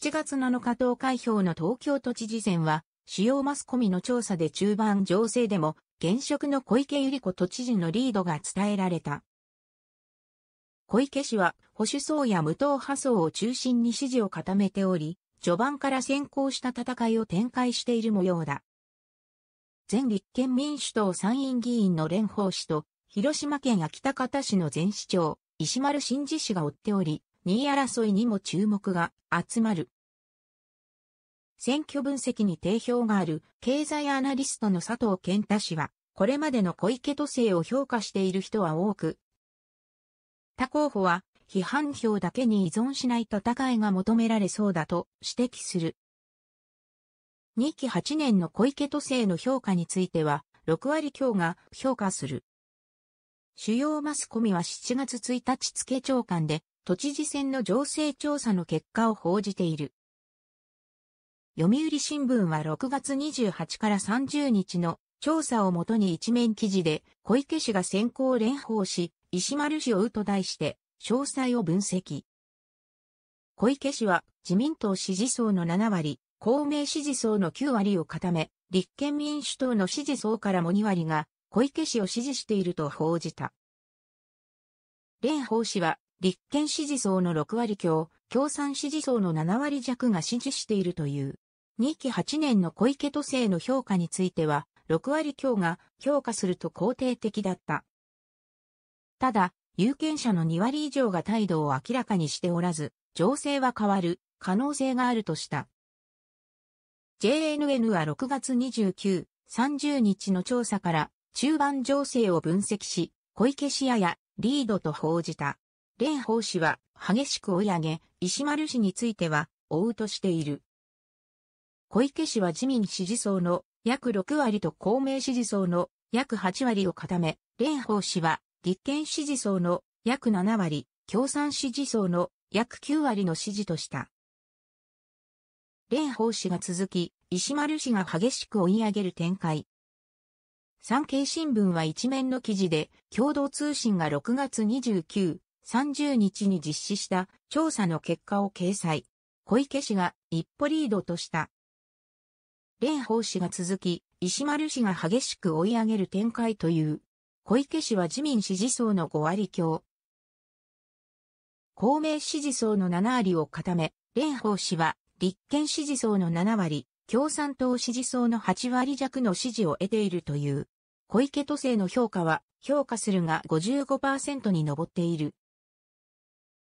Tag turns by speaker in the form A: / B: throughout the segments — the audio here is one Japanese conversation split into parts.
A: 7月7日投開票の東京都知事選は、主要マスコミの調査で中盤情勢でも、現職の小池百合子都知事のリードが伝えられた。小池氏は保守層や無党派層を中心に支持を固めており、序盤から先行した戦いを展開している模様だ。前立憲民主党参院議員の蓮舫氏と、広島県安芸高田市の前市長、石丸慎二氏が追っており、2位争いにも注目が集まる。選挙分析に定評がある経済アナリストの佐藤健太氏は、これまでの小池都政を評価している人は多く、他候補は批判票だけに依存しない戦いが求められそうだと指摘する。2期8年の小池都政の評価については、6割強が評価する。主要マスコミは7月1日付長官で、都知事選の情勢調査の結果を報じている。読売新聞は6月28から30日の調査をもとに一面記事で、小池氏が先行連邦し、石丸氏をうと題して、詳細を分析。小池氏は自民党支持層の7割、公明支持層の9割を固め、立憲民主党の支持層からも2割が小池氏を支持していると報じた。蓮舫氏は立憲支持層の6割強、共産支持層の7割弱が支持しているという。2期8年の小池都政の評価については、6割強が評価すると肯定的だった。ただ、有権者の2割以上が態度を明らかにしておらず、情勢は変わる可能性があるとした。JNN は6月29、30日の調査から中盤情勢を分析し、小池氏ややリードと報じた。蓮舫氏は激しく追い上げ、石丸氏については追うとしている。小池氏は自民支持層の約6割と公明支持層の約8割を固め、蓮舫氏は立憲支持層の約7割、共産支持層の約9割の支持とした。蓮舫氏が続き、石丸氏が激しく追い上げる展開。産経新聞は一面の記事で、共同通信が6月29、30日に実施した調査の結果を掲載。小池氏が一歩リードとした。蓮舫氏が続き、石丸氏が激しく追い上げる展開という。小池氏は自民支持層の5割強。公明支持層の7割を固め、蓮舫氏は立憲支持層の7割、共産党支持層の8割弱の支持を得ているという。小池都政の評価は評価するが55%に上っている。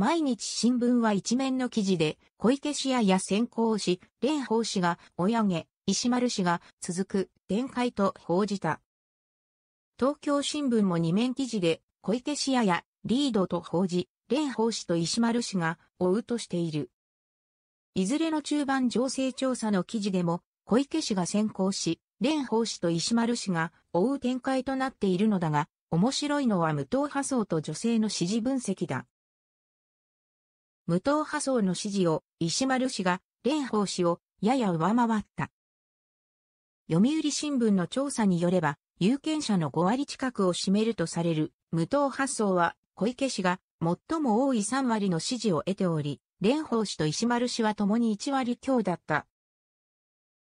A: 毎日新聞は一面の記事で、小池氏やや先行氏、蓮舫氏が追い上げ、石丸氏が続く展開と報じた。東京新聞も2面記事で、小池氏ややリードと報じ、蓮舫氏と石丸氏が追うとしている。いずれの中盤情勢調査の記事でも、小池氏が先行し、蓮舫氏と石丸氏が追う展開となっているのだが、面白いのは無党派層と女性の支持分析だ。無党派層の支持を石丸氏が蓮舫氏をやや上回った。読売新聞の調査によれば、有権者の5割近くを占めるとされる無党派層は小池氏が最も多い3割の支持を得ており、蓮舫氏と石丸氏は共に1割強だった。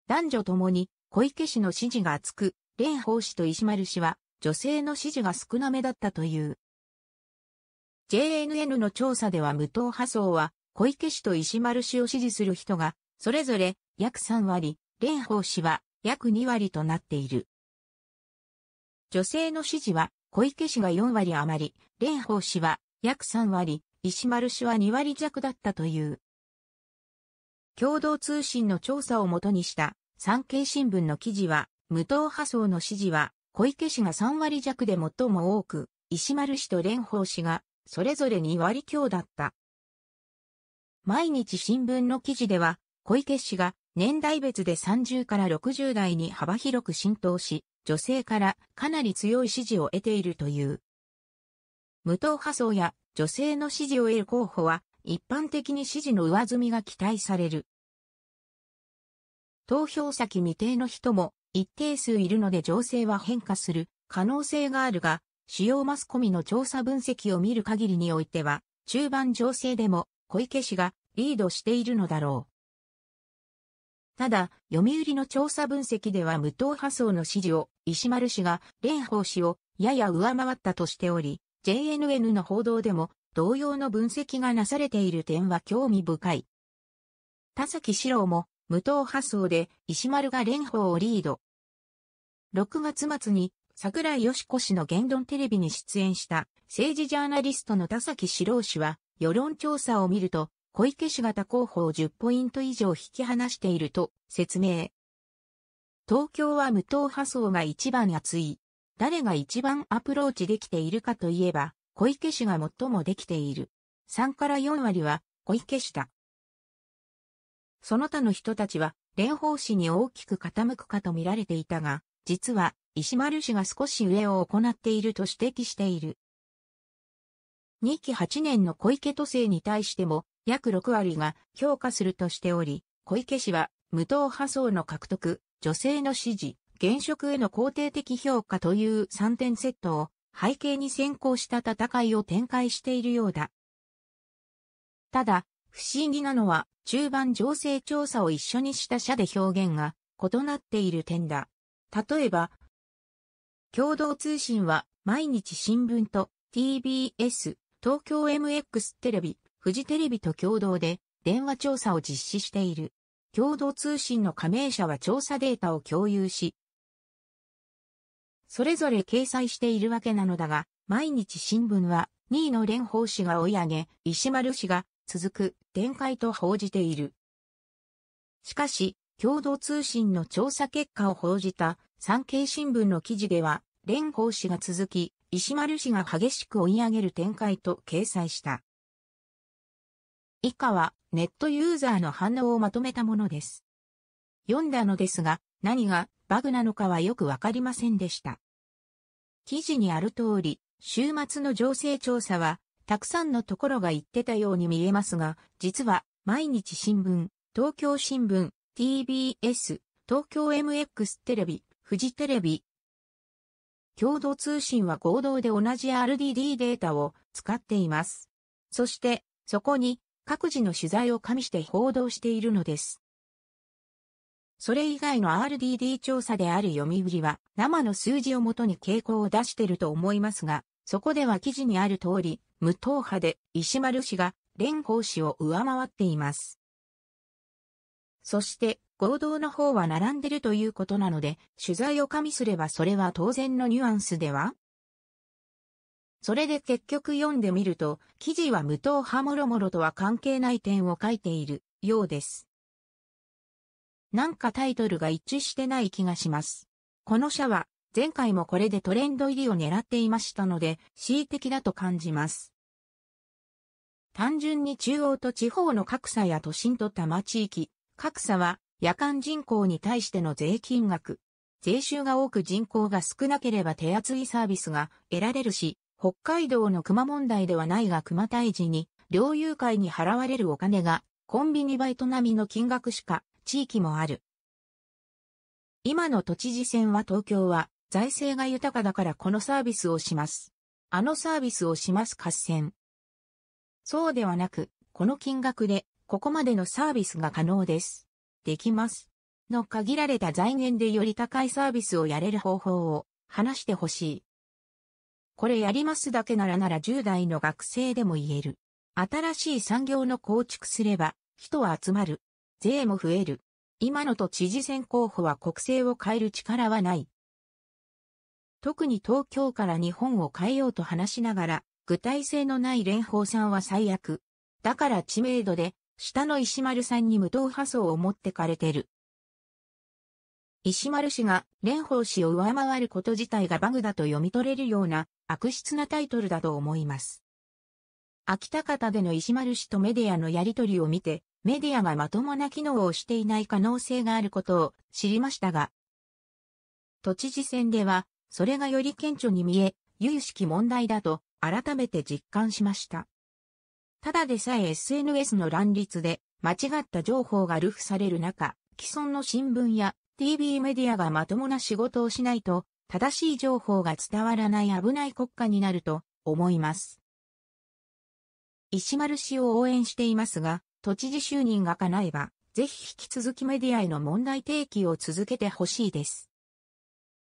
A: 男女共に小池氏の支持が厚く、蓮舫氏と石丸氏は女性の支持が少なめだったという。JNN の調査では無党派層は、小池氏と石丸氏を支持する人が、それぞれ約3割、蓮舫氏は約2割となっている。女性の支持は、小池氏が4割余り、蓮舫氏は約3割、石丸氏は2割弱だったという。共同通信の調査をもとにした産経新聞の記事は、無党派層の支持は、小池氏が3割弱で最も多く、石丸氏と蓮舫氏がそれぞれ2割強だった。毎日新聞の記事では、小池氏が年代別で30から60代に幅広く浸透し、女性からかなり強い支持を得ているという。無党派層や女性の支持を得る候補は、一般的に支持の上積みが期待される。投票先未定の人も一定数いるので情勢は変化する可能性があるが、主要マスコミの調査分析を見る限りにおいては、中盤情勢でも小池氏がリードしているのだろう。ただ、読売の調査分析では無党派層の支持を石丸氏が蓮舫氏をやや上回ったとしており、JNN の報道でも同様の分析がなされている点は興味深い。田崎史郎も無党派層で石丸が蓮舫をリード。6月末に桜井よしこ氏の言論テレビに出演した政治ジャーナリストの田崎史郎氏は世論調査を見ると小池氏が他候補を10ポイント以上引き離していると説明。東京は無党派層が一番厚い。誰が一番アプローチできているかといえば小池氏が最もできている。3から4割は小池氏だ。その他の人たちは蓮舫氏に大きく傾くかと見られていたが、実は石丸氏が少し上を行っていると指摘している。2期8年の小池都政に対しても、約6割が評価するとしており、小池氏は、無党派層の獲得、女性の支持、現職への肯定的評価という3点セットを背景に先行した戦いを展開しているようだ。ただ、不思議なのは、中盤情勢調査を一緒にした社で表現が異なっている点だ。例えば、共同通信は毎日新聞と TBS、東京 MX テレビ、フジテレビと共同で電話調査を実施している。共同通信の加盟者は調査データを共有し、それぞれ掲載しているわけなのだが、毎日新聞は2位の蓮舫氏が追い上げ、石丸氏が続く展開と報じている。しかし、共同通信の調査結果を報じた産経新聞の記事では、蓮舫氏が続き、石丸氏が激しく追い上げる展開と掲載した。以下は、ネットユーザーの反応をまとめたものです。読んだのですが、何がバグなのかはよくわかりませんでした。記事にある通り、週末の情勢調査は、たくさんのところが言ってたように見えますが、実は、毎日新聞、東京新聞、TBS、東京 MX テレビ、フジテレビ。共同通信は合同で同じ RDD データを使っています。そして、そこに各自の取材を加味して報道しているのです。それ以外の RDD 調査である読売は生の数字をもとに傾向を出していると思いますが、そこでは記事にある通り、無党派で石丸氏が蓮舫氏を上回っています。そして、合同の方は並んでるということなので、取材を加味すればそれは当然のニュアンスではそれで結局読んでみると、記事は無党派もろもろとは関係ない点を書いているようです。なんかタイトルが一致してない気がします。この社は、前回もこれでトレンド入りを狙っていましたので、恣意的だと感じます。単純に中央と地方の格差や都心と多摩地域、格差は夜間人口に対しての税金額。税収が多く人口が少なければ手厚いサービスが得られるし、北海道の熊問題ではないが熊退治に、猟友会に払われるお金が、コンビニバイト並みの金額しか、地域もある。今の都知事選は東京は、財政が豊かだからこのサービスをします。あのサービスをします合戦。そうではなく、この金額で、ここまでのサービスが可能です。できます。の限られた財源でより高いサービスをやれる方法を話してほしい。これやりますだけならなら10代の学生でも言える。新しい産業の構築すれば、人は集まる。税も増える。今のと知事選候補は国政を変える力はない。特に東京から日本を変えようと話しながら、具体性のない蓮舫さんは最悪。だから知名度で下の石丸さんに無党派層を持ってかれてる。石丸氏が蓮舫氏を上回ること自体がバグだと読み取れるような悪質なタイトルだと思います。秋田方での石丸氏とメディアのやりとりを見て、メディアがまともな機能をしていない可能性があることを知りましたが、都知事選では、それがより顕著に見え、有識問題だと改めて実感しました。ただでさえ SNS の乱立で間違った情報が流布される中、既存の新聞や TV メディアがまともな仕事をしないと、正しい情報が伝わらない危ない国家になると思います。石丸氏を応援していますが、都知事就任が叶えば、ぜひ引き続きメディアへの問題提起を続けてほしいです。